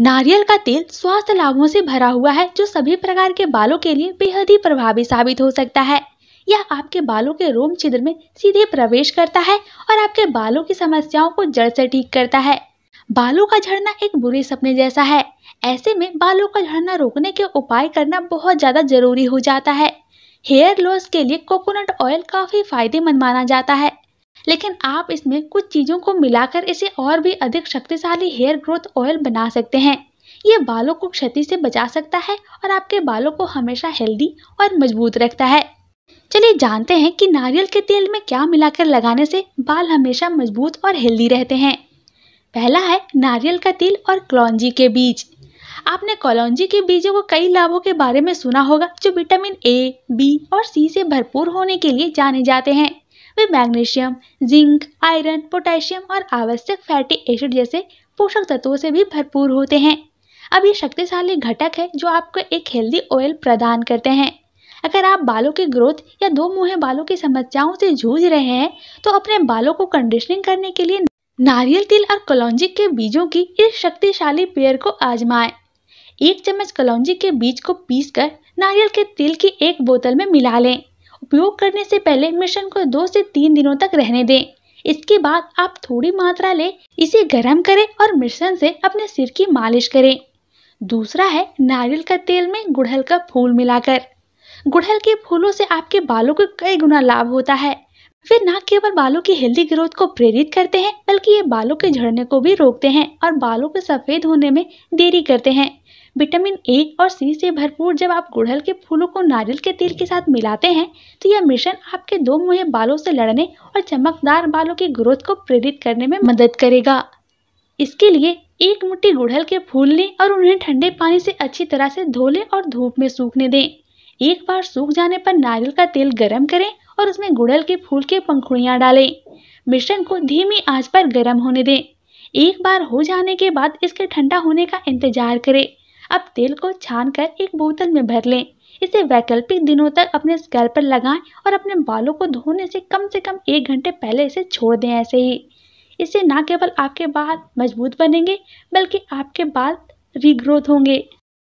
नारियल का तेल स्वास्थ्य लाभों से भरा हुआ है जो सभी प्रकार के बालों के लिए बेहद ही प्रभावी साबित हो सकता है यह आपके बालों के रोम छिद्र में सीधे प्रवेश करता है और आपके बालों की समस्याओं को जड़ से ठीक करता है बालों का झड़ना एक बुरे सपने जैसा है ऐसे में बालों का झड़ना रोकने के उपाय करना बहुत ज़्यादा जरूरी हो जाता है हेयर लॉस के लिए कोकोनट ऑयल काफ़ी फायदेमंद माना जाता है लेकिन आप इसमें कुछ चीज़ों को मिलाकर इसे और भी अधिक शक्तिशाली हेयर ग्रोथ ऑयल बना सकते हैं ये बालों को क्षति से बचा सकता है और आपके बालों को हमेशा हेल्दी और मजबूत रखता है चलिए जानते हैं कि नारियल के तेल में क्या मिलाकर लगाने से बाल हमेशा मजबूत और हेल्दी रहते हैं पहला है नारियल का तेल और कलौजी के बीज आपने कलौजी के बीजों को कई लाभों के बारे में सुना होगा जो विटामिन ए बी और सी से भरपूर होने के लिए जाने जाते हैं वे मैग्नीशियम जिंक आयरन पोटेशियम और आवश्यक फैटी एसिड जैसे पोषक तत्वों से भी भरपूर होते हैं अब ये शक्तिशाली घटक है जो आपको एक हेल्दी ऑयल प्रदान करते हैं अगर आप बालों की ग्रोथ या दो मुहे बालों की समस्याओं से जूझ रहे हैं तो अपने बालों को कंडीशनिंग करने के लिए नारियल तिल और कलौजिक के बीजों की इस शक्तिशाली पेयर को आजमाए एक चम्मच कलौजिक के बीज को कर नारियल के तिल की एक बोतल में मिला लें उपयोग करने से पहले मिश्रण को दो से तीन दिनों तक रहने दें इसके बाद आप थोड़ी मात्रा ले इसे गर्म करें और मिश्रण से अपने सिर की मालिश करें दूसरा है नारियल का तेल में गुड़हल का फूल मिलाकर गुड़हल के फूलों से आपके बालों को कई गुना लाभ होता है वे न केवल बालों की हेल्दी ग्रोथ को प्रेरित करते हैं बल्कि ये बालों के झड़ने को भी रोकते हैं और बालों के सफेद होने में देरी करते हैं विटामिन ए और सी से भरपूर जब आप गुड़हल के फूलों को नारियल के तेल के साथ मिलाते हैं तो यह मिश्रण आपके दो मुहे बालों से लड़ने और चमकदार बालों की ग्रोथ को प्रेरित करने में मदद करेगा इसके लिए एक मुट्ठी गुड़हल के फूल लें और उन्हें ठंडे पानी से अच्छी तरह से धो लें और धूप में सूखने दें एक बार सूख जाने पर नारियल का तेल गर्म करें और उसमें गुड़ल के फूल के पंखुड़ियाँ डालें मिश्रण को धीमी आंच पर गर्म होने दें एक बार हो जाने के बाद इसके ठंडा होने का इंतजार करें अब तेल को छान कर एक बोतल में भर लें इसे वैकल्पिक दिनों तक अपने स्कैल पर लगाएं और अपने बालों को धोने से कम से कम एक घंटे पहले इसे छोड़ दें ऐसे ही इससे ना केवल आपके बाल मजबूत बनेंगे बल्कि आपके बाल रीग्रोथ होंगे